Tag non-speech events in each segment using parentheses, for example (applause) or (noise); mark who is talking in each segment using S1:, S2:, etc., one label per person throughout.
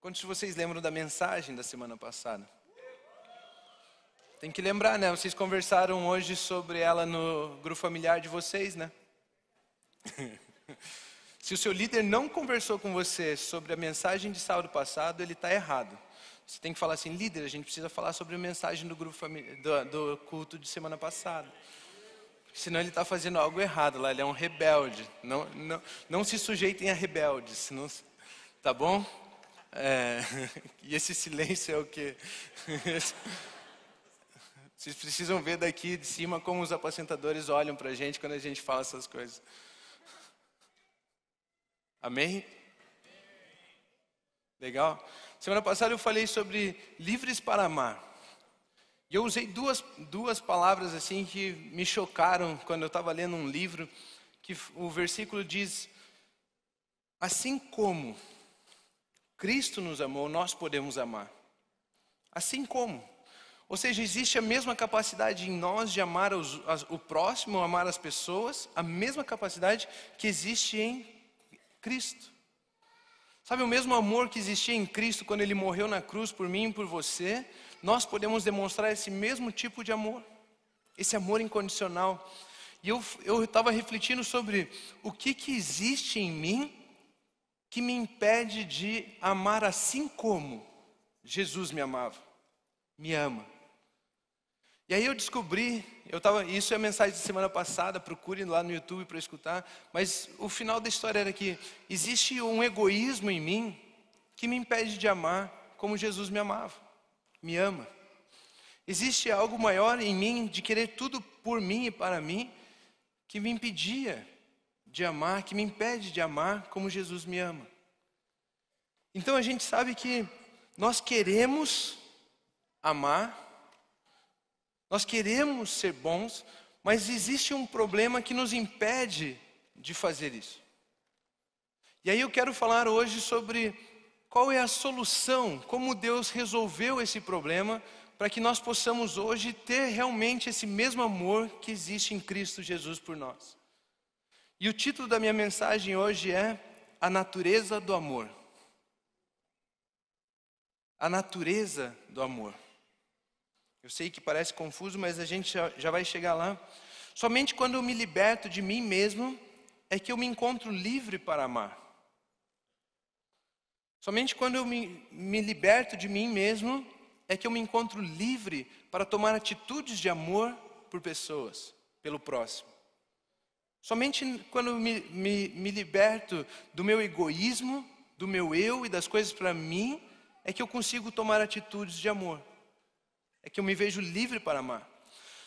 S1: Quantos de vocês lembram da mensagem da semana passada? Tem que lembrar, né? Vocês conversaram hoje sobre ela no grupo familiar de vocês, né? (laughs) Se o seu líder não conversou com você sobre a mensagem de sábado passado, ele está errado. Você tem que falar assim, líder, a gente precisa falar sobre a mensagem do grupo do, do culto de semana passada. Senão ele está fazendo algo errado lá, ele é um rebelde. Não, não, não se sujeitem a rebeldes, senão, tá bom? É, (laughs) e esse silêncio é o que? (laughs) Vocês precisam ver daqui de cima como os apacentadores olham para a gente quando a gente fala essas coisas. Amém? Legal? Semana passada eu falei sobre livres para amar. E eu usei duas, duas palavras assim que me chocaram quando eu estava lendo um livro, que o versículo diz, assim como Cristo nos amou, nós podemos amar. Assim como. Ou seja, existe a mesma capacidade em nós de amar os, as, o próximo, amar as pessoas, a mesma capacidade que existe em Cristo. Sabe, o mesmo amor que existia em Cristo quando ele morreu na cruz por mim e por você, nós podemos demonstrar esse mesmo tipo de amor, esse amor incondicional. E eu estava refletindo sobre o que, que existe em mim que me impede de amar assim como Jesus me amava, me ama. E aí eu descobri, eu tava, isso é a mensagem da semana passada, procure lá no YouTube para escutar, mas o final da história era que existe um egoísmo em mim que me impede de amar como Jesus me amava, me ama. Existe algo maior em mim de querer tudo por mim e para mim que me impedia de amar, que me impede de amar como Jesus me ama. Então a gente sabe que nós queremos amar, nós queremos ser bons, mas existe um problema que nos impede de fazer isso. E aí eu quero falar hoje sobre qual é a solução, como Deus resolveu esse problema, para que nós possamos hoje ter realmente esse mesmo amor que existe em Cristo Jesus por nós. E o título da minha mensagem hoje é A Natureza do Amor. A natureza do amor. Eu sei que parece confuso, mas a gente já, vai chegar lá. Somente quando eu me liberto de mim mesmo é que eu me encontro livre para amar. Somente quando eu me, me liberto de mim mesmo é que eu me encontro livre para tomar atitudes de amor por pessoas, pelo próximo. Somente quando me, me, me liberto do meu egoísmo, do meu eu e das coisas para mim, é que eu consigo tomar atitudes de amor. É que eu me vejo livre para amar.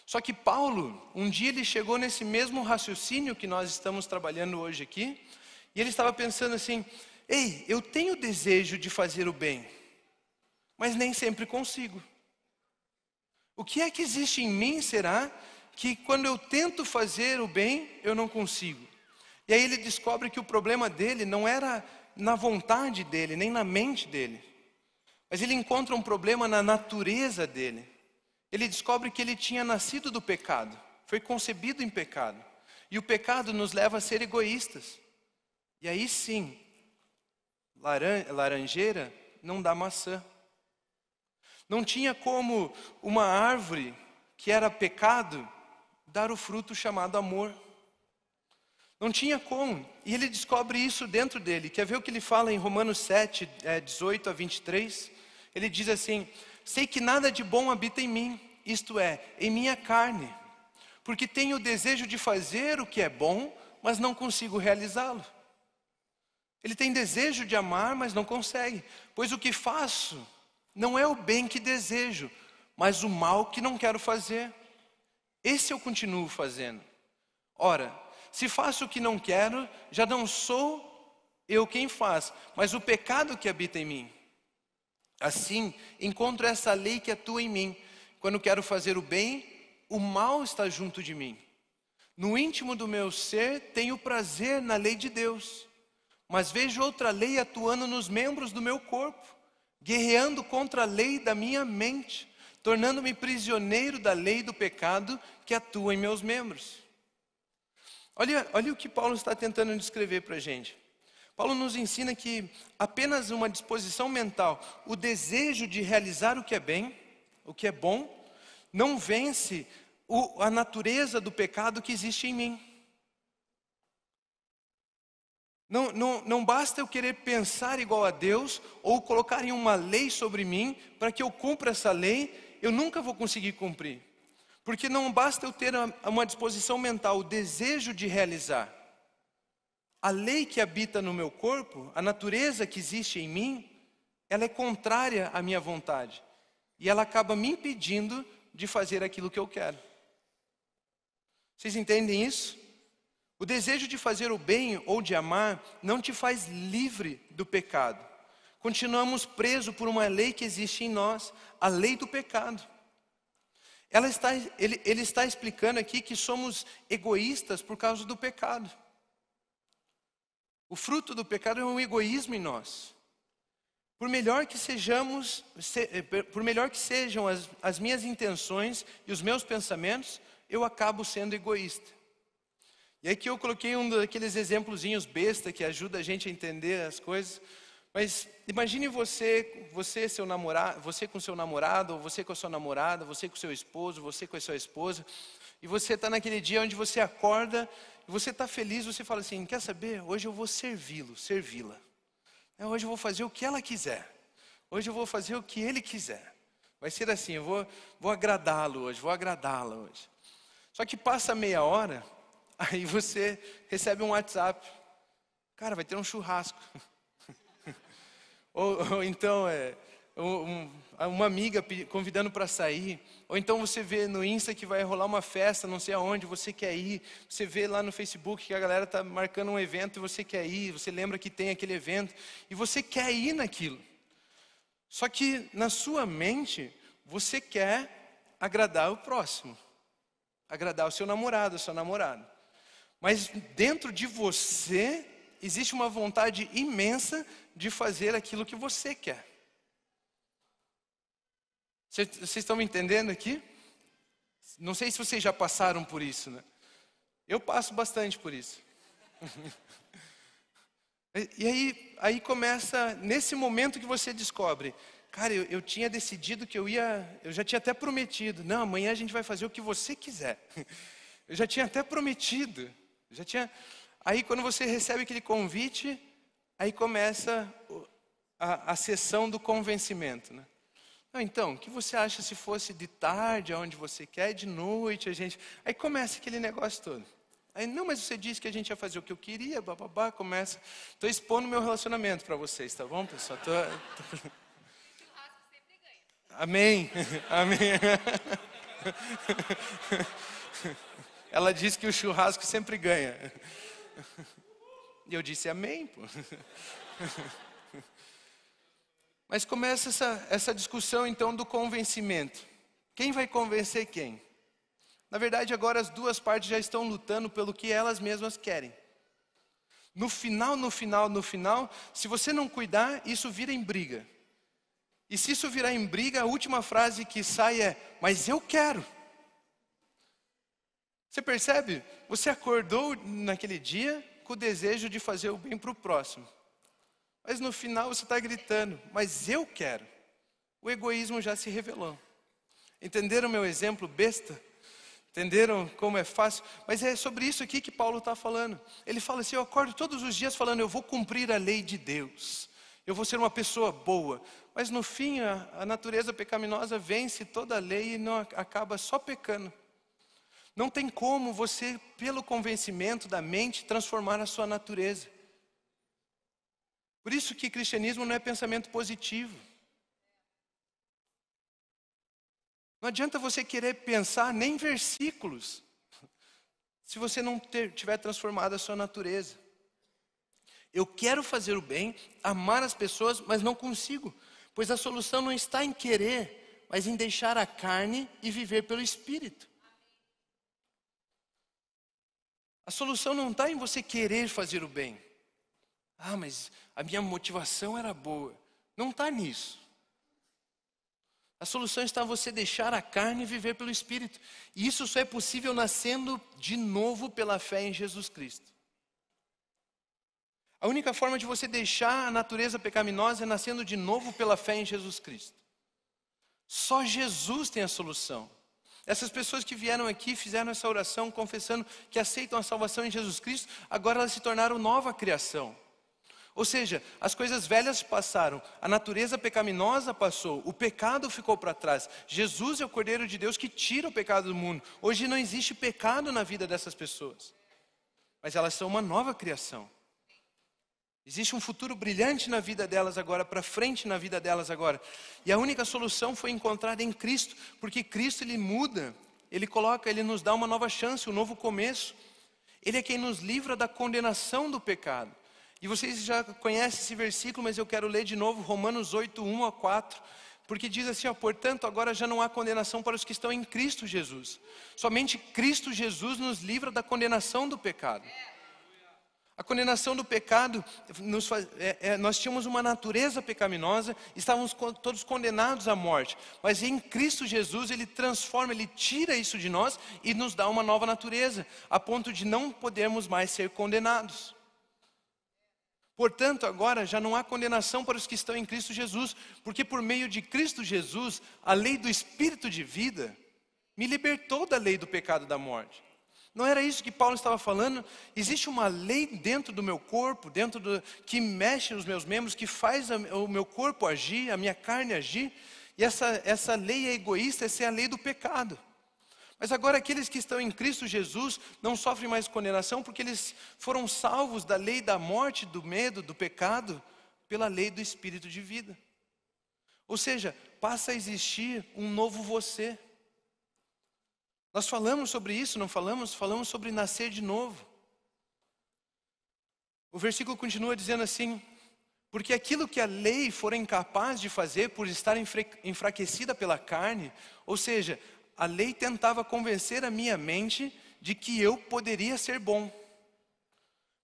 S1: Só que Paulo, um dia ele chegou nesse mesmo raciocínio que nós estamos trabalhando hoje aqui, e ele estava pensando assim: ei, eu tenho desejo de fazer o bem, mas nem sempre consigo. O que é que existe em mim, será, que quando eu tento fazer o bem, eu não consigo. E aí ele descobre que o problema dele não era na vontade dele, nem na mente dele, mas ele encontra um problema na natureza dele. Ele descobre que ele tinha nascido do pecado, foi concebido em pecado. E o pecado nos leva a ser egoístas. E aí sim, laranjeira não dá maçã. Não tinha como uma árvore que era pecado dar o fruto chamado amor. Não tinha como. E ele descobre isso dentro dele. Quer ver o que ele fala em Romanos 7, 18 é, a 23? Ele diz assim: Sei que nada de bom habita em mim, isto é, em minha carne, porque tenho o desejo de fazer o que é bom, mas não consigo realizá-lo. Ele tem desejo de amar, mas não consegue, pois o que faço não é o bem que desejo, mas o mal que não quero fazer. Esse eu continuo fazendo. Ora, se faço o que não quero, já não sou eu quem faz, mas o pecado que habita em mim. Assim, encontro essa lei que atua em mim. Quando quero fazer o bem, o mal está junto de mim. No íntimo do meu ser, tenho prazer na lei de Deus, mas vejo outra lei atuando nos membros do meu corpo, guerreando contra a lei da minha mente tornando-me prisioneiro da lei do pecado que atua em meus membros. Olha, olha o que Paulo está tentando descrever para a gente. Paulo nos ensina que apenas uma disposição mental, o desejo de realizar o que é bem, o que é bom, não vence o, a natureza do pecado que existe em mim. Não, não, não basta eu querer pensar igual a Deus ou colocar em uma lei sobre mim para que eu cumpra essa lei, eu nunca vou conseguir cumprir. Porque não basta eu ter uma disposição mental, o desejo de realizar. A lei que habita no meu corpo, a natureza que existe em mim, ela é contrária à minha vontade. E ela acaba me impedindo de fazer aquilo que eu quero. Vocês entendem isso? O desejo de fazer o bem ou de amar não te faz livre do pecado. Continuamos presos por uma lei que existe em nós, a lei do pecado. Está, ele, ele está explicando aqui que somos egoístas por causa do pecado. O fruto do pecado é um egoísmo em nós. Por melhor que sejamos, eh, por melhor que sejam as, as minhas intenções e os meus pensamentos, eu acabo sendo egoísta. E aqui eu coloquei um daqueles exemplozinhos besta que ajuda a gente a entender as coisas. Mas imagine você, você seu namorado, você com seu namorado, ou você com a sua namorada, você com seu esposo, você com a sua esposa, e você está naquele dia onde você acorda e você está feliz, você fala assim: quer saber? Hoje eu vou servi-lo, servi-la. É, hoje eu vou fazer o que ela quiser. Hoje eu vou fazer o que ele quiser. Vai ser assim, eu vou, vou agradá-lo hoje, vou agradá-la hoje. Só que passa meia hora (laughs) Aí você recebe um WhatsApp. Cara, vai ter um churrasco. (laughs) ou, ou, então é um, uma amiga convidando para sair. Ou então você vê no Insta que vai rolar uma festa, não sei aonde, você quer ir. Você vê lá no Facebook que a galera está marcando um evento e você quer ir. Você lembra que tem aquele evento e você quer ir naquilo. Só que na sua mente, você quer agradar o próximo, agradar o seu namorado, a sua namorada. Mas dentro de você existe uma vontade imensa de fazer aquilo que você quer. Vocês estão me entendendo aqui? Não sei se vocês já passaram por isso, né? Eu passo bastante por isso. (laughs) e aí, aí começa, nesse momento que você descobre, cara, eu, eu tinha decidido que eu ia, eu já tinha até prometido, não, amanhã a gente vai fazer o que você quiser. (laughs) Eu já tinha até prometido. Já tinha. Aí quando você recebe aquele convite, aí começa a, a sessão do convencimento, né? então, o que você acha se fosse de tarde, aonde você quer, de noite, a gente. Aí começa aquele negócio todo. Aí, não, mas você disse que a gente ia fazer o que eu queria, bababá, começa. Estou expondo meu relacionamento para vocês, tá bom, pessoal? Tô... (laughs) Amém. (laughs) Amém. (laughs) Ela diz que o churrasco sempre ganha. E eu disse amém, pô. Mas começa essa, essa discussão então do convencimento. Quem vai convencer quem? Na verdade, agora as duas partes já estão lutando pelo que elas mesmas querem. No final, no final, no final, se você não cuidar, isso vira em briga. E se isso virar em briga, a última frase que sai é: Mas eu quero. Você percebe? Você acordou naquele dia com o desejo de fazer o bem para o próximo. Mas no final você está gritando, mas eu quero. O egoísmo já se revelou. Entenderam meu exemplo besta? Entenderam como é fácil? Mas é sobre isso aqui que Paulo está falando. Ele fala assim: eu acordo todos os dias falando, eu vou cumprir a lei de Deus, eu vou ser uma pessoa boa. Mas no fim, a, a natureza pecaminosa vence toda a lei e não acaba só pecando. Não tem como você, pelo convencimento da mente, transformar a sua natureza. Por isso que cristianismo não é pensamento positivo. Não adianta você querer pensar nem versículos, se você não ter, tiver transformado a sua natureza. Eu quero fazer o bem, amar as pessoas, mas não consigo, pois a solução não está em querer, mas em deixar a carne e viver pelo espírito. A solução não está em você querer fazer o bem. Ah, mas a minha motivação era boa. Não está nisso. A solução está você deixar a carne e viver pelo Espírito. E isso só é possível nascendo de novo pela fé em Jesus Cristo. A única forma de você deixar a natureza pecaminosa é nascendo de novo pela fé em Jesus Cristo. Só Jesus tem a solução. Essas pessoas que vieram aqui, fizeram essa oração, confessando que aceitam a salvação em Jesus Cristo, agora elas se tornaram nova criação. Ou seja, as coisas velhas passaram, a natureza pecaminosa passou, o pecado ficou para trás. Jesus é o Cordeiro de Deus que tira o pecado do mundo. Hoje não existe pecado na vida dessas pessoas, mas elas são uma nova criação. Existe um futuro brilhante na vida delas agora, para frente na vida delas agora. E a única solução foi encontrada em Cristo, porque Cristo ele muda, ele coloca, ele nos dá uma nova chance, um novo começo. Ele é quem nos livra da condenação do pecado. E vocês já conhecem esse versículo, mas eu quero ler de novo Romanos 8, 1 a 4, porque diz assim: ó, portanto, agora já não há condenação para os que estão em Cristo Jesus. Somente Cristo Jesus nos livra da condenação do pecado. É. A condenação do pecado, faz, é, é, nós tínhamos uma natureza pecaminosa, estávamos todos condenados à morte, mas em Cristo Jesus Ele transforma, Ele tira isso de nós e nos dá uma nova natureza, a ponto de não podermos mais ser condenados. Portanto, agora já não há condenação para os que estão em Cristo Jesus, porque por meio de Cristo Jesus, a lei do Espírito de vida me libertou da lei do pecado da morte. Não era isso que Paulo estava falando? Existe uma lei dentro do meu corpo, dentro do que mexe os meus membros, que faz o meu corpo agir, a minha carne agir. E essa, essa lei é egoísta, essa é a lei do pecado. Mas agora aqueles que estão em Cristo Jesus não sofrem mais condenação porque eles foram salvos da lei da morte, do medo, do pecado, pela lei do espírito de vida. Ou seja, passa a existir um novo você. Nós falamos sobre isso, não falamos? Falamos sobre nascer de novo. O versículo continua dizendo assim: Porque aquilo que a lei for incapaz de fazer por estar enfraquecida pela carne, ou seja, a lei tentava convencer a minha mente de que eu poderia ser bom.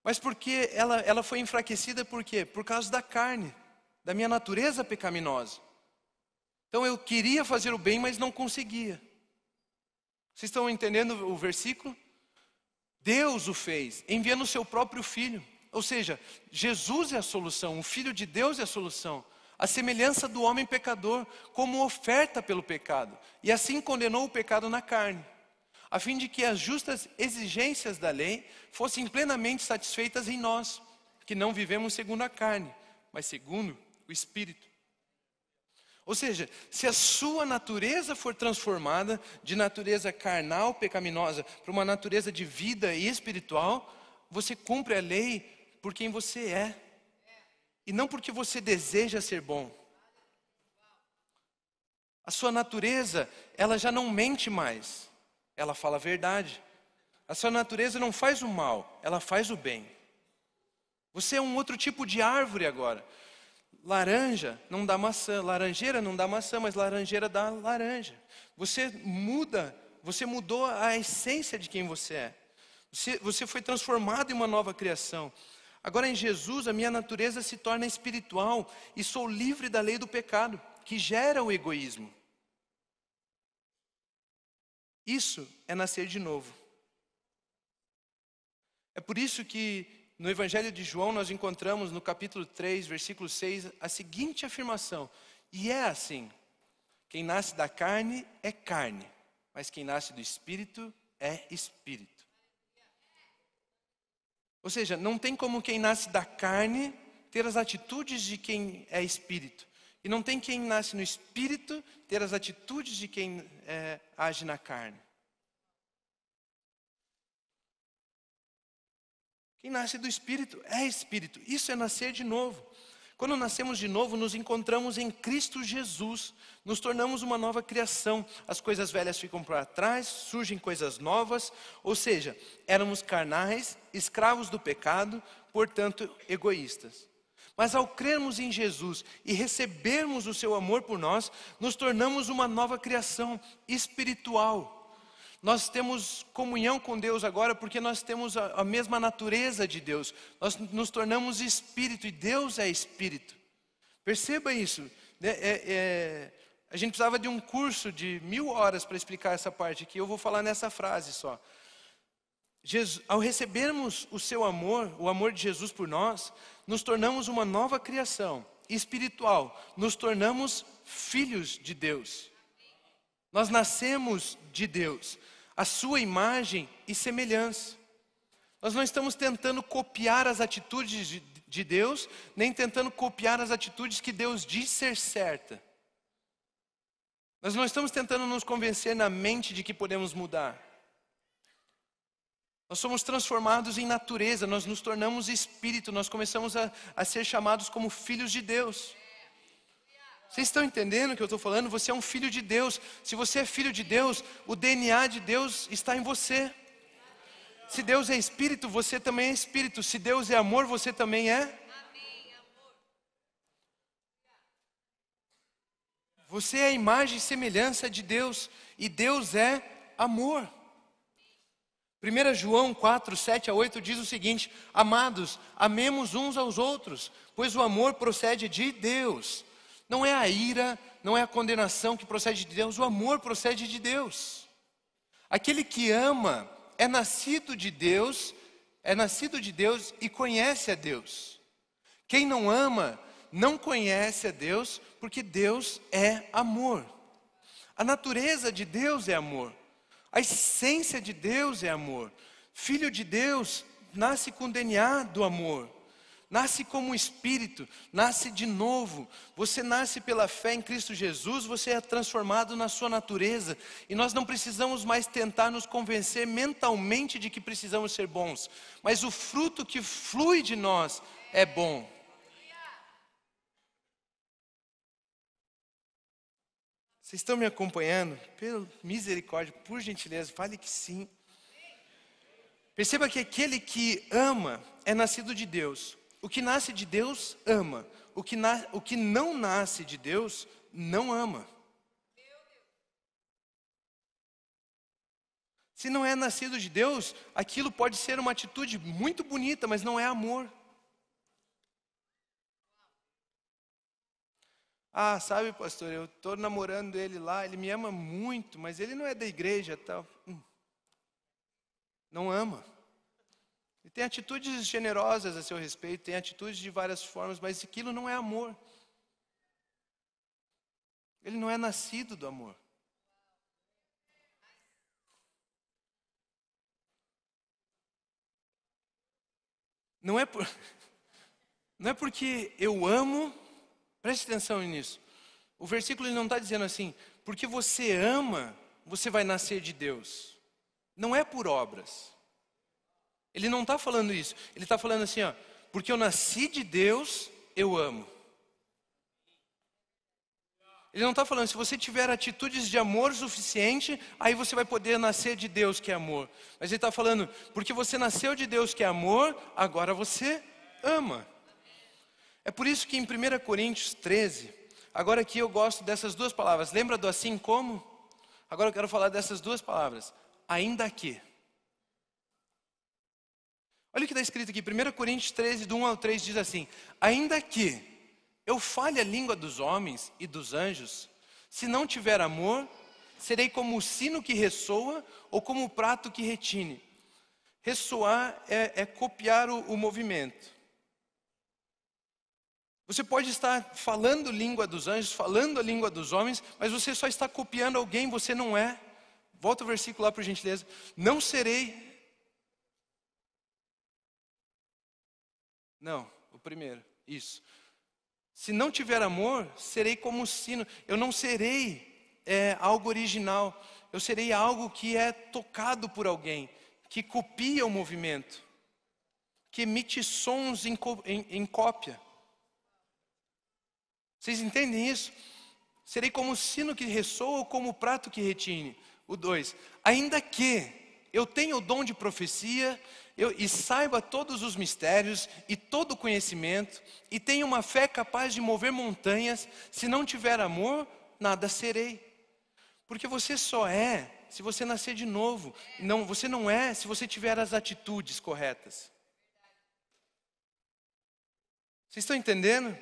S1: Mas porque ela, ela foi enfraquecida por quê? Por causa da carne, da minha natureza pecaminosa. Então eu queria fazer o bem, mas não conseguia. Vocês estão entendendo o versículo? Deus o fez, enviando o seu próprio filho. Ou seja, Jesus é a solução, o filho de Deus é a solução. A semelhança do homem pecador, como oferta pelo pecado. E assim condenou o pecado na carne, a fim de que as justas exigências da lei fossem plenamente satisfeitas em nós, que não vivemos segundo a carne, mas segundo o Espírito. Ou seja, se a sua natureza for transformada de natureza carnal, pecaminosa, para uma natureza de vida e espiritual, você cumpre a lei por quem você é, e não porque você deseja ser bom. A sua natureza, ela já não mente mais, ela fala a verdade. A sua natureza não faz o mal, ela faz o bem. Você é um outro tipo de árvore agora. Laranja não dá maçã, laranjeira não dá maçã, mas laranjeira dá laranja. Você muda, você mudou a essência de quem você é. Você, você foi transformado em uma nova criação. Agora em Jesus, a minha natureza se torna espiritual e sou livre da lei do pecado, que gera o egoísmo. Isso é nascer de novo. É por isso que no Evangelho de João, nós encontramos no capítulo 3, versículo 6, a seguinte afirmação: E é assim: quem nasce da carne é carne, mas quem nasce do espírito é espírito. Ou seja, não tem como quem nasce da carne ter as atitudes de quem é espírito. E não tem quem nasce no espírito ter as atitudes de quem é, age na carne. Quem nasce do Espírito é Espírito. Isso é nascer de novo. Quando nascemos de novo, nos encontramos em Cristo Jesus, nos tornamos uma nova criação, as coisas velhas ficam para trás, surgem coisas novas, ou seja, éramos carnais, escravos do pecado, portanto egoístas. Mas ao crermos em Jesus e recebermos o seu amor por nós, nos tornamos uma nova criação espiritual. Nós temos comunhão com Deus agora porque nós temos a, a mesma natureza de Deus. Nós nos tornamos espírito e Deus é espírito. Perceba isso. Né? É, é, a gente precisava de um curso de mil horas para explicar essa parte aqui. Eu vou falar nessa frase só. Jesus, ao recebermos o seu amor, o amor de Jesus por nós, nos tornamos uma nova criação espiritual, nos tornamos filhos de Deus. Nós nascemos de Deus, a sua imagem e semelhança. Nós não estamos tentando copiar as atitudes de Deus, nem tentando copiar as atitudes que Deus diz ser certa. Nós não estamos tentando nos convencer na mente de que podemos mudar. Nós somos transformados em natureza, nós nos tornamos espírito, nós começamos a, a ser chamados como filhos de Deus. Vocês estão entendendo o que eu estou falando? Você é um filho de Deus. Se você é filho de Deus, o DNA de Deus está em você. Se Deus é espírito, você também é espírito. Se Deus é amor, você também é. Você é a imagem e semelhança de Deus, e Deus é amor. 1 João 4, 7 a 8 diz o seguinte: Amados, amemos uns aos outros, pois o amor procede de Deus. Não é a ira, não é a condenação que procede de Deus, o amor procede de Deus. Aquele que ama é nascido de Deus, é nascido de Deus e conhece a Deus. Quem não ama não conhece a Deus, porque Deus é amor. A natureza de Deus é amor. A essência de Deus é amor. Filho de Deus nasce com o DNA do amor nasce como um espírito, nasce de novo. Você nasce pela fé em Cristo Jesus, você é transformado na sua natureza. E nós não precisamos mais tentar nos convencer mentalmente de que precisamos ser bons, mas o fruto que flui de nós é bom. Vocês estão me acompanhando? Pelo misericórdia, por gentileza, fale que sim. Perceba que aquele que ama é nascido de Deus. O que nasce de Deus ama, o que, na, o que não nasce de Deus não ama. Se não é nascido de Deus, aquilo pode ser uma atitude muito bonita, mas não é amor. Ah, sabe, pastor, eu estou namorando ele lá, ele me ama muito, mas ele não é da igreja tal. Hum. Não ama. E tem atitudes generosas a seu respeito, tem atitudes de várias formas, mas aquilo não é amor. Ele não é nascido do amor. Não é, por, (laughs) não é porque eu amo, preste atenção nisso. O versículo ele não está dizendo assim, porque você ama, você vai nascer de Deus. Não é por obras. Ele não está falando isso. Ele está falando assim, ó, porque eu nasci de Deus, eu amo. Ele não está falando, se você tiver atitudes de amor suficiente, aí você vai poder nascer de Deus que é amor. Mas ele está falando, porque você nasceu de Deus que é amor, agora você ama. É por isso que em 1 Coríntios 13, agora aqui eu gosto dessas duas palavras. Lembra do assim como? Agora eu quero falar dessas duas palavras. Ainda que. Olha o que está escrito aqui, 1 Coríntios 13, do 1 ao 3 diz assim: Ainda que eu fale a língua dos homens e dos anjos, se não tiver amor, serei como o sino que ressoa ou como o prato que retine. Ressoar é, é copiar o, o movimento. Você pode estar falando língua dos anjos, falando a língua dos homens, mas você só está copiando alguém, você não é. Volta o versículo lá, por gentileza. Não serei Não, o primeiro, isso. Se não tiver amor, serei como o sino. Eu não serei é, algo original. Eu serei algo que é tocado por alguém, que copia o movimento, que emite sons em, em, em cópia. Vocês entendem isso? Serei como o sino que ressoa ou como o prato que retine. O dois. Ainda que eu tenha o dom de profecia eu, e saiba todos os mistérios e todo o conhecimento, e tenha uma fé capaz de mover montanhas, se não tiver amor, nada serei. Porque você só é se você nascer de novo. Não, você não é se você tiver as atitudes corretas. Vocês estão entendendo?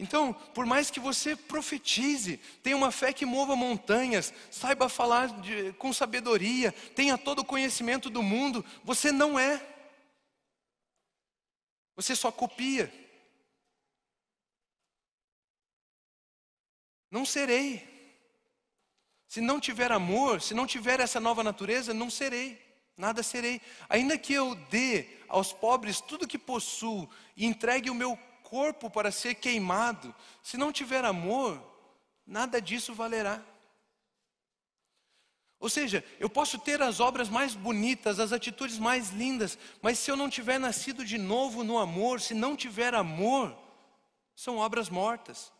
S1: Então, por mais que você profetize, tenha uma fé que mova montanhas, saiba falar de, com sabedoria, tenha todo o conhecimento do mundo, você não é. Você só copia. Não serei. Se não tiver amor, se não tiver essa nova natureza, não serei. Nada serei. Ainda que eu dê aos pobres tudo que possuo e entregue o meu corpo para ser queimado, se não tiver amor, nada disso valerá. Ou seja, eu posso ter as obras mais bonitas, as atitudes mais lindas, mas se eu não tiver nascido de novo no amor, se não tiver amor, são obras mortas.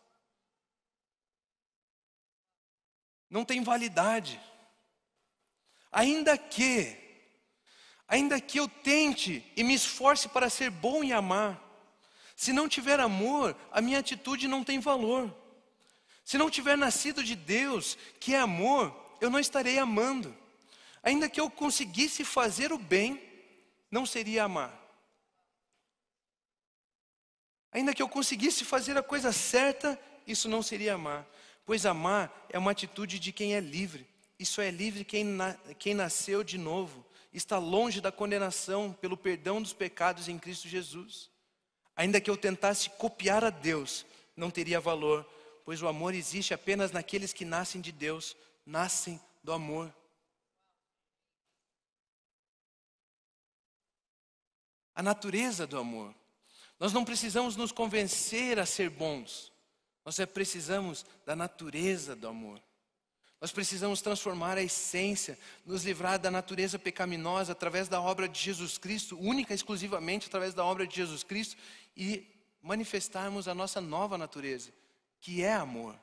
S1: Não tem validade. Ainda que, ainda que eu tente e me esforce para ser bom e amar, se não tiver amor, a minha atitude não tem valor. Se não tiver nascido de Deus, que é amor, eu não estarei amando. Ainda que eu conseguisse fazer o bem, não seria amar. Ainda que eu conseguisse fazer a coisa certa, isso não seria amar. Pois amar é uma atitude de quem é livre. Isso é livre quem, na, quem nasceu de novo. Está longe da condenação pelo perdão dos pecados em Cristo Jesus. Ainda que eu tentasse copiar a Deus, não teria valor, pois o amor existe apenas naqueles que nascem de Deus, nascem do amor. A natureza do amor. Nós não precisamos nos convencer a ser bons. Nós é precisamos da natureza do amor. Nós precisamos transformar a essência, nos livrar da natureza pecaminosa através da obra de Jesus Cristo, única e exclusivamente através da obra de Jesus Cristo, e manifestarmos a nossa nova natureza, que é amor.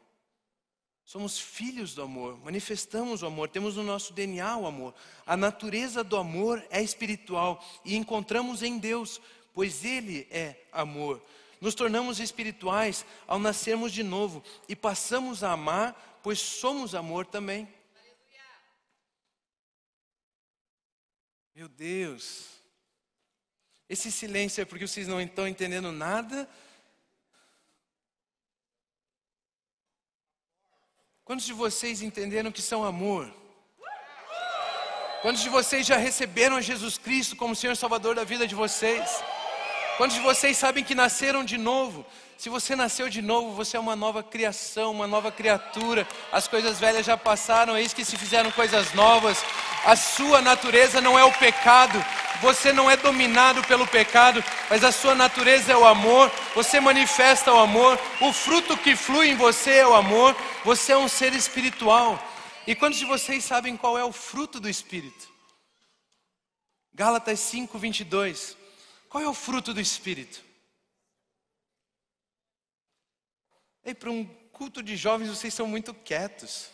S1: Somos filhos do amor, manifestamos o amor, temos no nosso DNA o amor. A natureza do amor é espiritual e encontramos em Deus, pois Ele é amor. Nos tornamos espirituais ao nascermos de novo e passamos a amar, pois somos amor também. Meu Deus, esse silêncio é porque vocês não estão entendendo nada Quantos de vocês entenderam que são amor? Quantos de vocês já receberam Jesus Cristo como Senhor Salvador da vida de vocês? Quantos de vocês sabem que nasceram de novo? Se você nasceu de novo, você é uma nova criação, uma nova criatura. As coisas velhas já passaram, eis que se fizeram coisas novas. A sua natureza não é o pecado, você não é dominado pelo pecado, mas a sua natureza é o amor, você manifesta o amor, o fruto que flui em você é o amor, você é um ser espiritual. E quantos de vocês sabem qual é o fruto do Espírito? Gálatas 5, 22. Qual é o fruto do Espírito? Ei, para um culto de jovens vocês são muito quietos.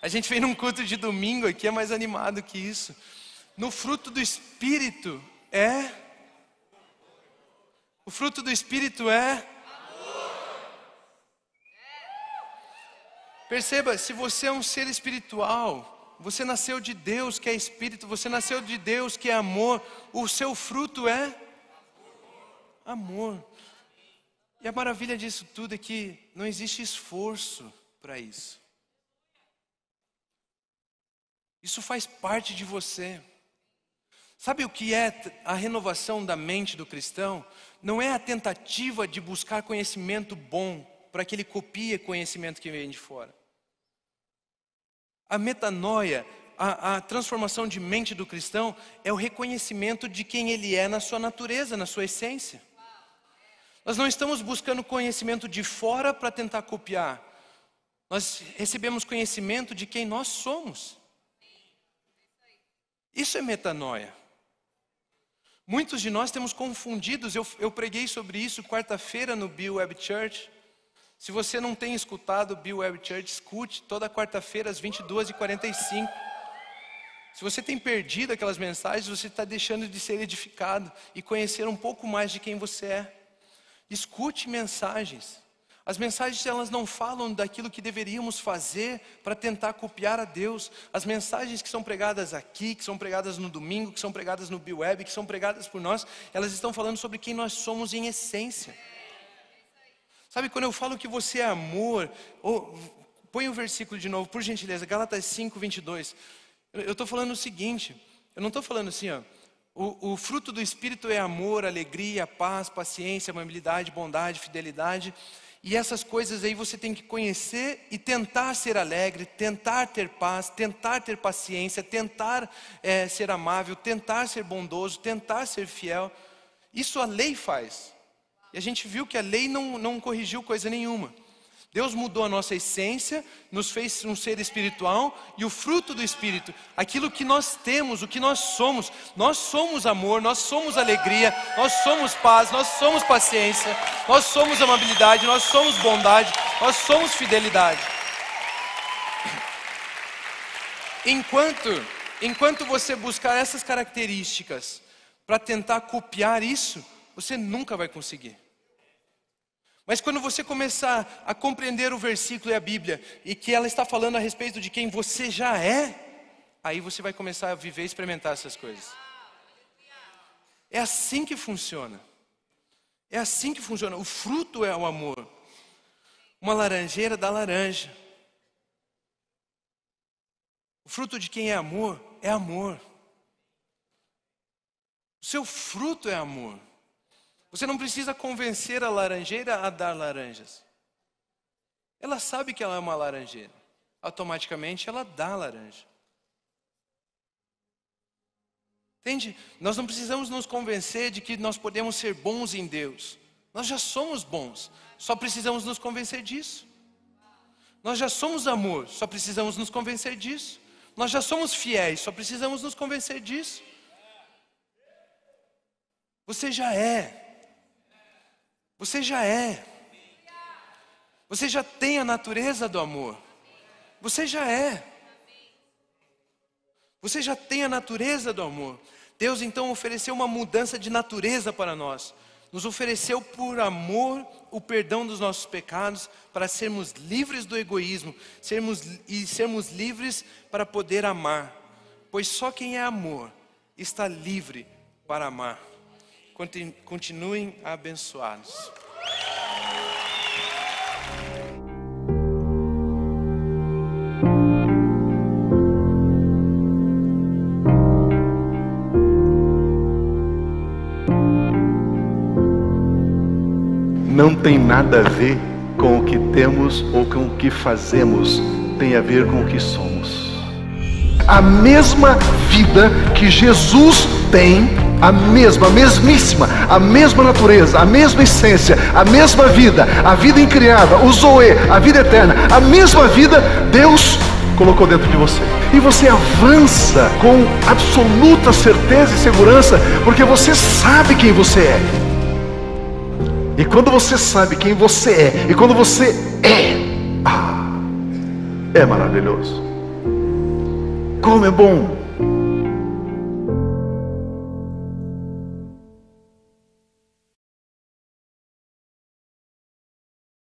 S1: A gente vem num culto de domingo aqui, é mais animado que isso. No fruto do Espírito é. O fruto do Espírito é. Perceba, se você é um ser espiritual, você nasceu de Deus que é Espírito, você nasceu de Deus que é amor, o seu fruto é amor. E a maravilha disso tudo é que não existe esforço para isso. Isso faz parte de você. Sabe o que é a renovação da mente do cristão? Não é a tentativa de buscar conhecimento bom para que ele copie conhecimento que vem de fora. A metanoia, a, a, transformação de mente do cristão, é o reconhecimento de quem ele é na sua natureza, na sua essência. Nós não estamos buscando conhecimento de fora para tentar copiar. Nós recebemos conhecimento de quem nós somos. Isso é metanoia. Muitos de nós temos confundidos, eu, eu preguei sobre isso quarta-feira no Bill Web Church. Se você não tem escutado o Bill Web Church, escute toda quarta-feira às 22h45. Se você tem perdido aquelas mensagens, você está deixando de ser edificado e conhecer um pouco mais de quem você é. Escute mensagens. As mensagens elas não falam daquilo que deveríamos fazer para tentar copiar a Deus. As mensagens que são pregadas aqui, que são pregadas no domingo, que são pregadas no Biweb, que são pregadas por nós, elas estão falando sobre quem nós somos em essência. Sabe quando eu falo que você é amor, ou, põe o versículo de novo, por gentileza, Galatas 5, 22. Eu estou falando o seguinte, eu não estou falando assim, ó, o, o, fruto do Espírito é amor, alegria, paz, paciência, amabilidade, bondade, fidelidade. E essas coisas aí você tem que conhecer e tentar ser alegre, tentar ter paz, tentar ter paciência, tentar é, ser amável, tentar ser bondoso, tentar ser fiel. Isso a lei faz. E a gente viu que a lei não, não corrigiu coisa nenhuma. Deus mudou a nossa essência, nos fez um ser espiritual e o fruto do Espírito, aquilo que nós temos, o que nós somos, nós somos amor, nós somos alegria, nós somos paz, nós somos paciência, nós somos amabilidade, nós somos bondade, nós somos fidelidade. Enquanto, enquanto você buscar essas características para tentar copiar isso, você nunca vai conseguir. Mas quando você começar a compreender o versículo e a Bíblia, e que ela está falando a respeito de quem você já é, aí você vai começar a viver e experimentar essas coisas. É assim que funciona. É assim que funciona. O fruto é o amor. Uma laranjeira dá laranja. O fruto de quem é amor é amor. O seu fruto é amor. Você não precisa convencer a laranjeira a dar laranjas. Ela sabe que ela é uma laranjeira. Automaticamente ela dá laranja. Entende? Nós não precisamos nos convencer de que nós podemos ser bons em Deus. Nós já somos bons, só precisamos nos convencer disso. Nós já somos amor, só precisamos nos convencer disso. Nós já somos fiéis, só precisamos nos convencer disso. Você já é. Você já é. Você já tem a natureza do amor. Você já é. Você já tem a natureza do amor. Deus então ofereceu uma mudança de natureza para nós. Nos ofereceu por amor o perdão dos nossos pecados, para sermos livres do egoísmo, sermos, e sermos livres para poder amar. Pois só quem é amor está livre para amar continuem abençoados. Não tem nada a ver com o que temos ou com o que fazemos, tem a ver com o que somos. A mesma vida que Jesus tem a mesma, a mesmíssima, a mesma natureza, a mesma essência, a mesma vida, a vida incriada, o Zoe, a vida eterna, a mesma vida, Deus colocou dentro de você. E você avança com absoluta certeza e segurança, porque você sabe quem você é. E quando você sabe quem você é, e quando você é, ah, é maravilhoso. Como é bom